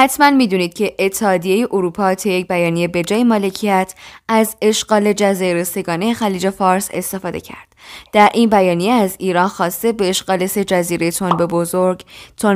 حتما میدونید که اتحادیه اروپا یک بیانیه به جای مالکیت از اشغال جزایر سگانه خلیج فارس استفاده کرد در این بیانیه از ایران خواسته به اشغال سه جزیره به بزرگ،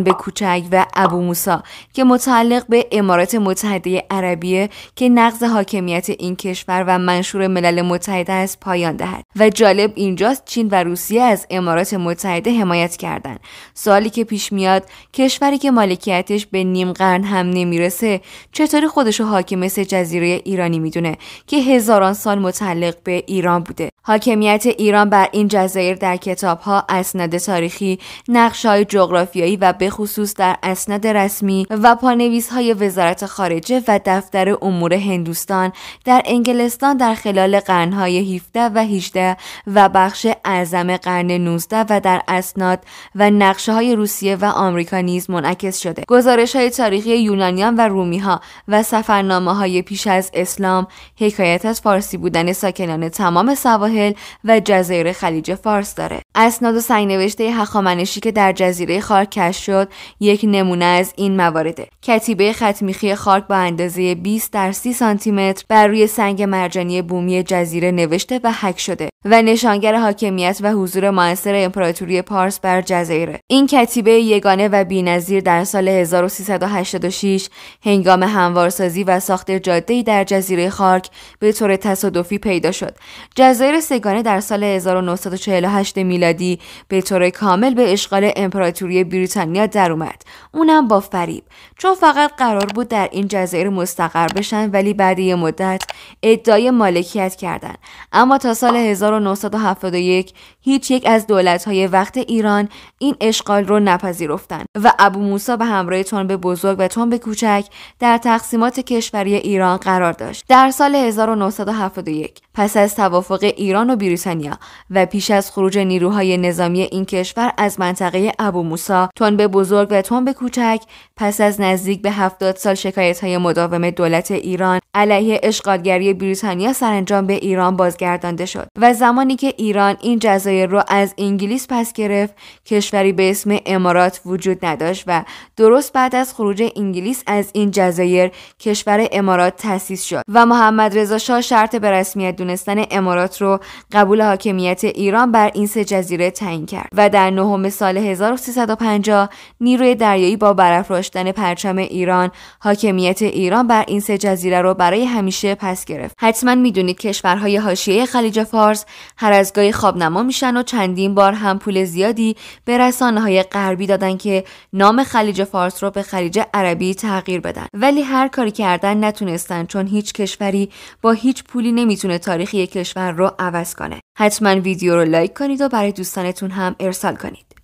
به کوچک و ابو موسا که متعلق به امارات متحده عربیه که نقض حاکمیت این کشور و منشور ملل متحده است پایان دهد و جالب اینجاست چین و روسیه از امارات متحده حمایت کردند سوالی که پیش میاد کشوری که مالکیتش به نیم قرن هم نمیرسه چطوری خودش رو حاکم سه جزیره ایرانی میدونه که هزاران سال متعلق به ایران بوده حاکمیت ایران بر این جزایر در کتابها اسناد تاریخی های جغرافیایی و به خصوص در اسناد رسمی و پانویس های وزارت خارجه و دفتر امور هندوستان در انگلستان در خلال قرنهای 17 و 18 و بخش اعظم قرن 19 و در اسناد و نقشه های روسیه و آمریکا نیز منعکس شده گزارش های تاریخی یونانیان و رومی ها و سفرنامه های پیش از اسلام حکایت از فارسی بودن ساکنان تمام سواحل و جزایر جزایر خلیج فارس داره اسناد و سنگنوشته هخامنشی که در جزیره خارک کش شد یک نمونه از این موارده کتیبه ختمیخی خارک با اندازه 20 در 30 سانتی متر بر روی سنگ مرجانی بومی جزیره نوشته و حک شده و نشانگر حاکمیت و حضور موثر امپراتوری پارس بر جزیره این کتیبه یگانه و بینظیر در سال 1386 هنگام هموارسازی و ساخت جاده‌ای در جزیره خارک به طور تصادفی پیدا شد جزایر سگانه در سال 1948 میلادی به طور کامل به اشغال امپراتوری بریتانیا در اونم با فریب چون فقط قرار بود در این جزایر مستقر بشن ولی بعد مدت ادعای مالکیت کردن اما تا سال 1971 هیچ یک از های وقت ایران این اشغال رو نپذیرفتند و ابو موسا به همراه به بزرگ و به کوچک در تقسیمات کشوری ایران قرار داشت در سال 1971 پس از توافق ایران و بریتانیا و پیش از خروج نیروهای نظامی این کشور از منطقه ابو موسا به بزرگ و به کوچک پس از نزدیک به هفتاد سال شکایت های مداوم دولت ایران علیه اشغالگری بریتانیا سرانجام به ایران بازگردانده شد و زمانی که ایران این جزایر را از انگلیس پس گرفت کشوری به اسم امارات وجود نداشت و درست بعد از خروج انگلیس از این جزایر کشور امارات تأسیس شد و محمد رضا شاه شرط به رسمیت دونستن امارات رو قبول حاکمیت ایران بر این سه جزیره تعیین کرد و در نهم سال 1350 نیروی در دریایی با برافراشتن پرچم ایران حاکمیت ایران بر این سه جزیره رو برای همیشه پس گرفت حتما میدونید کشورهای حاشیه خلیج فارس هر از گاهی خوابنما میشن و چندین بار هم پول زیادی به رسانه های غربی دادن که نام خلیج فارس رو به خلیج عربی تغییر بدن ولی هر کاری کردن نتونستن چون هیچ کشوری با هیچ پولی نمیتونه تاریخ کشور رو عوض کنه حتما ویدیو رو لایک کنید و برای دوستانتون هم ارسال کنید